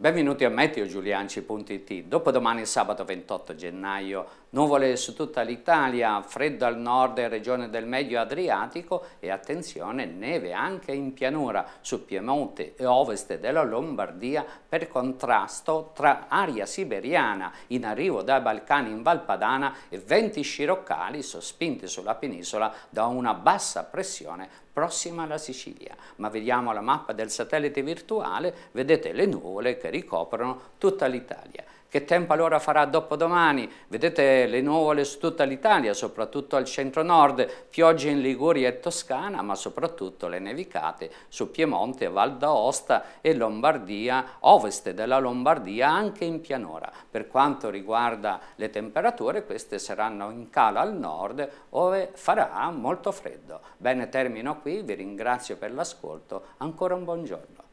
Benvenuti a meteogiulianci.it. Dopodomani sabato 28 gennaio, nuvole su tutta l'Italia, freddo al nord e regione del Medio Adriatico e attenzione neve anche in pianura su Piemonte e ovest della Lombardia per contrasto tra aria siberiana in arrivo dai Balcani in Valpadana e venti sciroccali sospinti sulla penisola da una bassa pressione prossima alla Sicilia, ma vediamo la mappa del satellite virtuale, vedete le nuvole che ricoprono tutta l'Italia. Che tempo allora farà dopodomani? Vedete le nuvole su tutta l'Italia, soprattutto al centro-nord, piogge in Liguria e Toscana, ma soprattutto le nevicate su Piemonte, Val d'Aosta e Lombardia, ovest della Lombardia, anche in pianura. Per quanto riguarda le temperature, queste saranno in calo al nord, dove farà molto freddo. Bene, termino qui, vi ringrazio per l'ascolto, ancora un buongiorno.